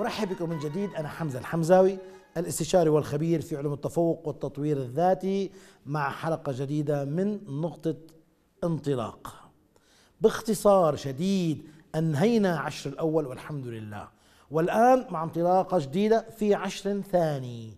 أرحب بكم من جديد أنا حمزة الحمزاوي الاستشاري والخبير في علوم التفوق والتطوير الذاتي مع حلقة جديدة من نقطة انطلاق باختصار شديد أنهينا عشر الأول والحمد لله والآن مع انطلاقة جديدة في عشر ثاني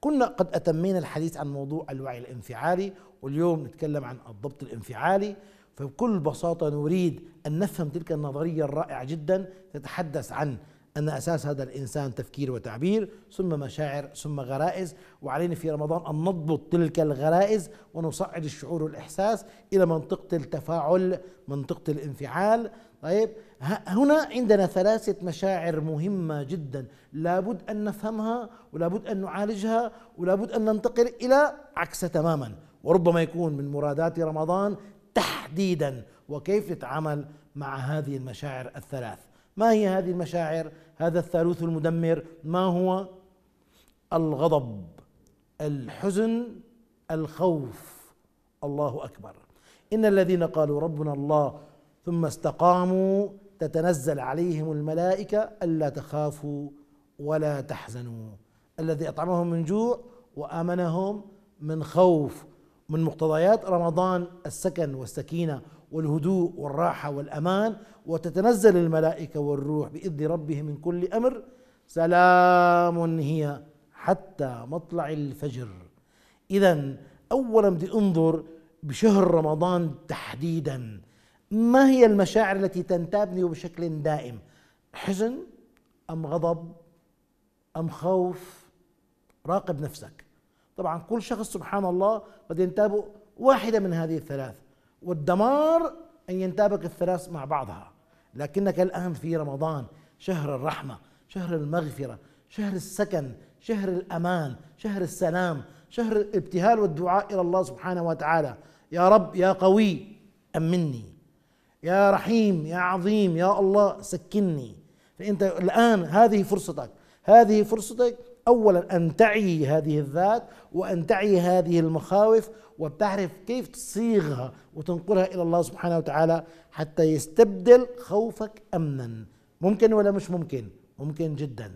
كنا قد أتمينا الحديث عن موضوع الوعي الانفعالي واليوم نتكلم عن الضبط الانفعالي فبكل بساطة نريد أن نفهم تلك النظرية الرائعة جدا تتحدث عن أن أساس هذا الإنسان تفكير وتعبير ثم مشاعر ثم غرائز وعلينا في رمضان أن نضبط تلك الغرائز ونصعد الشعور والإحساس إلى منطقة التفاعل منطقة الانفعال طيب هنا عندنا ثلاثة مشاعر مهمة جدا لابد أن نفهمها ولابد أن نعالجها ولابد أن ننتقل إلى عكسها تماما وربما يكون من مرادات رمضان تحديدا وكيف نتعامل مع هذه المشاعر الثلاث ما هي هذه المشاعر هذا الثالوث المدمر ما هو الغضب الحزن الخوف الله اكبر ان الذين قالوا ربنا الله ثم استقاموا تتنزل عليهم الملائكه الا تخافوا ولا تحزنوا الذي اطعمهم من جوع وامنهم من خوف من مقتضيات رمضان السكن والسكينه والهدوء والراحه والامان وتتنزل الملائكه والروح باذن ربهم من كل امر سلام هي حتى مطلع الفجر اذا اولا بدي انظر بشهر رمضان تحديدا ما هي المشاعر التي تنتابني بشكل دائم حزن ام غضب ام خوف راقب نفسك طبعا كل شخص سبحان الله قد ينتابه واحدة من هذه الثلاث والدمار أن ينتابك الثلاث مع بعضها لكنك الآن في رمضان شهر الرحمة شهر المغفرة شهر السكن شهر الأمان شهر السلام شهر الابتهال والدعاء إلى الله سبحانه وتعالى يا رب يا قوي أمني يا رحيم يا عظيم يا الله سكني فأنت الآن هذه فرصتك هذه فرصتك أولا أن تعي هذه الذات وأن تعي هذه المخاوف وتعرف كيف تصيغها وتنقلها إلى الله سبحانه وتعالى حتى يستبدل خوفك أمنا ممكن ولا مش ممكن ممكن جدا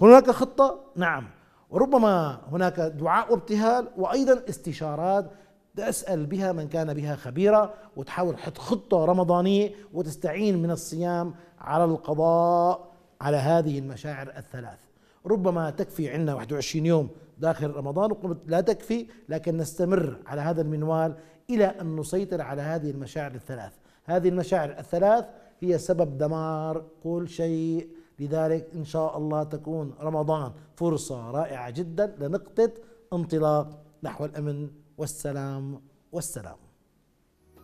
هناك خطة نعم وربما هناك دعاء وابتهال وأيضا استشارات تسأل بها من كان بها خبيرة وتحاول تحط خطة رمضانية وتستعين من الصيام على القضاء على هذه المشاعر الثلاث ربما تكفي عندنا 21 يوم داخل رمضان وقمت لا تكفي لكن نستمر على هذا المنوال إلى أن نسيطر على هذه المشاعر الثلاث هذه المشاعر الثلاث هي سبب دمار كل شيء لذلك إن شاء الله تكون رمضان فرصة رائعة جدا لنقطة انطلاق نحو الأمن والسلام والسلام